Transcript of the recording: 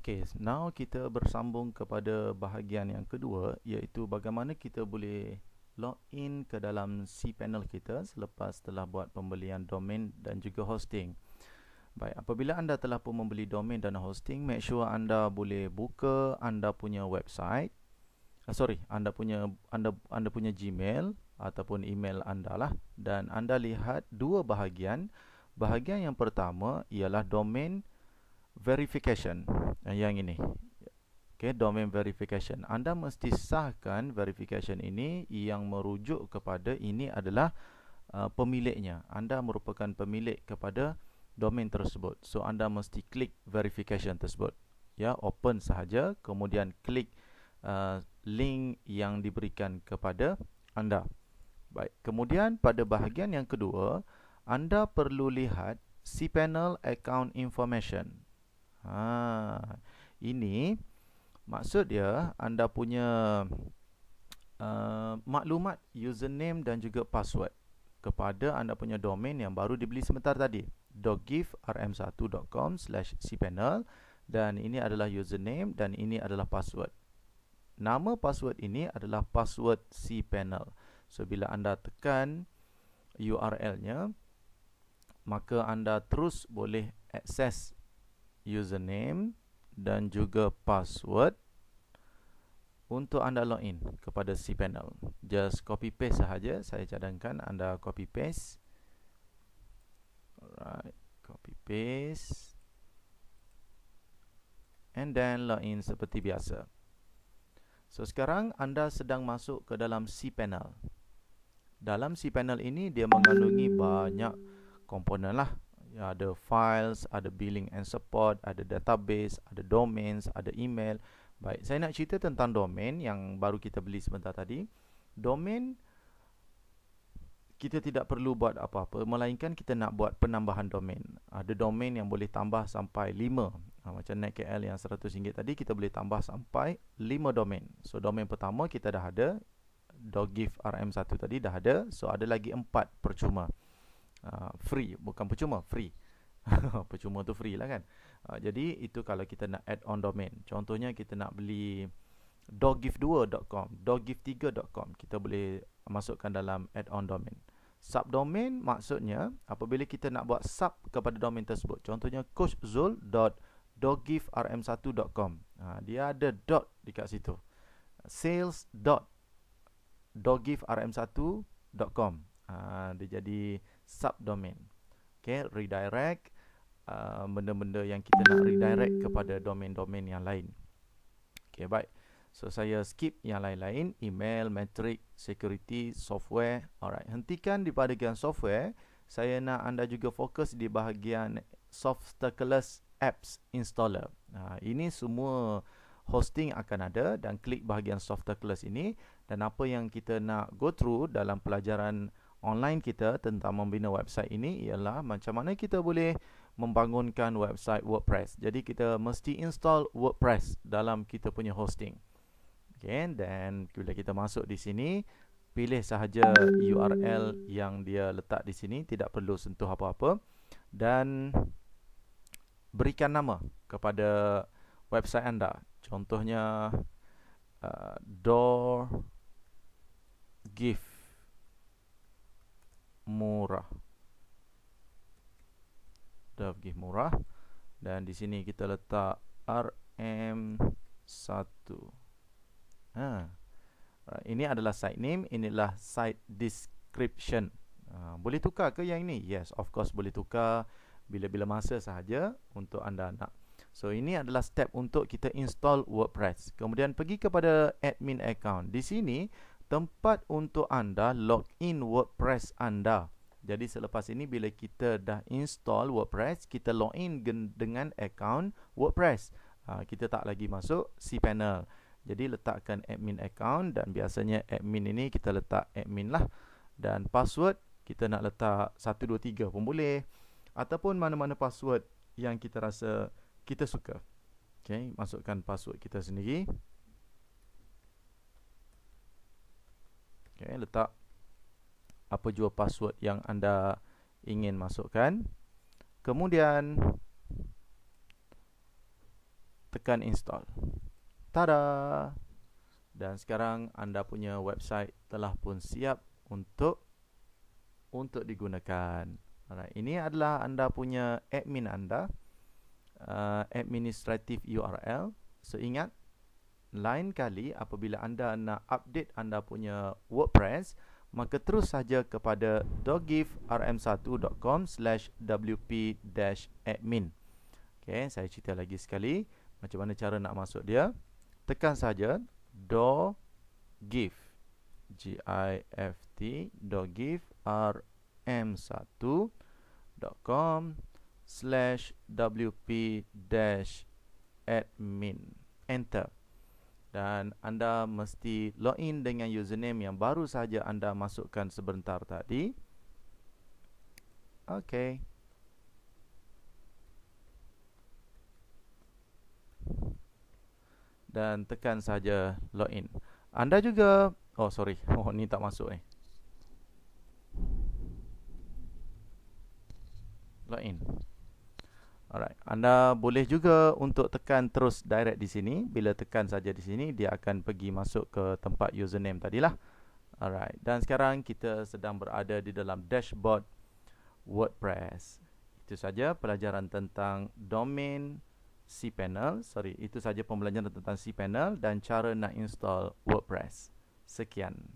Okey, now kita bersambung kepada bahagian yang kedua iaitu bagaimana kita boleh log in ke dalam cPanel kita selepas telah buat pembelian domain dan juga hosting. Baik, apabila anda telah pun membeli domain dan hosting, make sure anda boleh buka anda punya website. Uh, sorry, anda punya anda anda punya Gmail ataupun email anda lah dan anda lihat dua bahagian. Bahagian yang pertama ialah domain verification eh, yang ini okey domain verification anda mesti sahkan verification ini yang merujuk kepada ini adalah uh, pemiliknya anda merupakan pemilik kepada domain tersebut so anda mesti klik verification tersebut ya open sahaja kemudian klik uh, link yang diberikan kepada anda baik kemudian pada bahagian yang kedua anda perlu lihat cPanel account information Ha, ini maksud dia anda punya uh, maklumat username dan juga password kepada anda punya domain yang baru dibeli sebentar tadi doggifrm1.com slash cpanel dan ini adalah username dan ini adalah password nama password ini adalah password cpanel so bila anda tekan URL-nya maka anda terus boleh akses username dan juga password untuk anda log in kepada cPanel. Just copy paste sahaja. Saya cadangkan anda copy paste. Alright, copy paste. And then log in seperti biasa. So sekarang anda sedang masuk ke dalam cPanel. Dalam cPanel ini dia mengandungi banyak komponen lah. Ya, ada files, ada billing and support, ada database, ada domains, ada email. Baik, saya nak cerita tentang domain yang baru kita beli sebentar tadi. Domain kita tidak perlu buat apa-apa melainkan kita nak buat penambahan domain. Ada domain yang boleh tambah sampai 5. Ha, macam netkl yang RM100 tadi kita boleh tambah sampai 5 domain. So domain pertama kita dah ada dogif rm1 tadi dah ada. So ada lagi 4 percuma uh, free bukan percuma free percuma tu free lah kan uh, jadi itu kalau kita nak add on domain contohnya kita nak beli doggift2.com doggift3.com kita boleh masukkan dalam add on domain Sub domain maksudnya apabila kita nak buat sub kepada domain tersebut contohnya coachzul.doggiftrm1.com uh, ah, dia ada dot dekat situ sales.doggiftrm1.com Ah, dia jadi subdomain. Okay, redirect ah, benda-benda uh, yang kita nak redirect kepada domain-domain yang lain. Okay, baik. So, saya skip yang lain-lain. Email, metric, security, software. Alright, hentikan di bahagian software. Saya nak anda juga fokus di bahagian Softacleless Apps Installer. Uh, ini semua hosting akan ada dan klik bahagian Softacleless ini. Dan apa yang kita nak go through dalam pelajaran online kita tentang membina website ini ialah macam mana kita boleh membangunkan website WordPress. Jadi kita mesti install WordPress dalam kita punya hosting. Okay, dan bila kita masuk di sini, pilih sahaja URL yang dia letak di sini, tidak perlu sentuh apa-apa dan berikan nama kepada website anda. Contohnya uh, door gift murah. Dah pergi murah dan di sini kita letak RM1. Ha. Ini adalah site name, inilah site description. Ha. boleh tukar ke yang ini? Yes, of course boleh tukar bila-bila masa sahaja untuk anda nak. So ini adalah step untuk kita install WordPress. Kemudian pergi kepada admin account. Di sini tempat untuk anda log in WordPress anda. Jadi selepas ini bila kita dah install WordPress, kita log in dengan account WordPress. Ha, kita tak lagi masuk cPanel. Jadi letakkan admin account dan biasanya admin ini kita letak admin lah. Dan password kita nak letak 123 pun boleh. Ataupun mana-mana password yang kita rasa kita suka. Okay, masukkan password kita sendiri. okay, letak apa jua password yang anda ingin masukkan kemudian tekan install tada dan sekarang anda punya website telah pun siap untuk untuk digunakan Alright, ini adalah anda punya admin anda uh, administrative URL so ingat lain kali apabila anda nak update anda punya WordPress, maka terus saja kepada dogifrm1.com slash wp-admin. Okay, saya cerita lagi sekali macam mana cara nak masuk dia. Tekan saja dogif, G-I-F-T, dogifrm1.com slash wp-admin. Enter dan anda mesti login dengan username yang baru sahaja anda masukkan sebentar tadi. Okey. Dan tekan saja login. Anda juga oh sorry, oh ni tak masuk ni. Eh. Login. Alright. Anda boleh juga untuk tekan terus direct di sini. Bila tekan saja di sini, dia akan pergi masuk ke tempat username tadilah. Alright. Dan sekarang kita sedang berada di dalam dashboard WordPress. Itu saja pelajaran tentang domain cPanel. Sorry, itu saja pembelajaran tentang cPanel dan cara nak install WordPress. Sekian.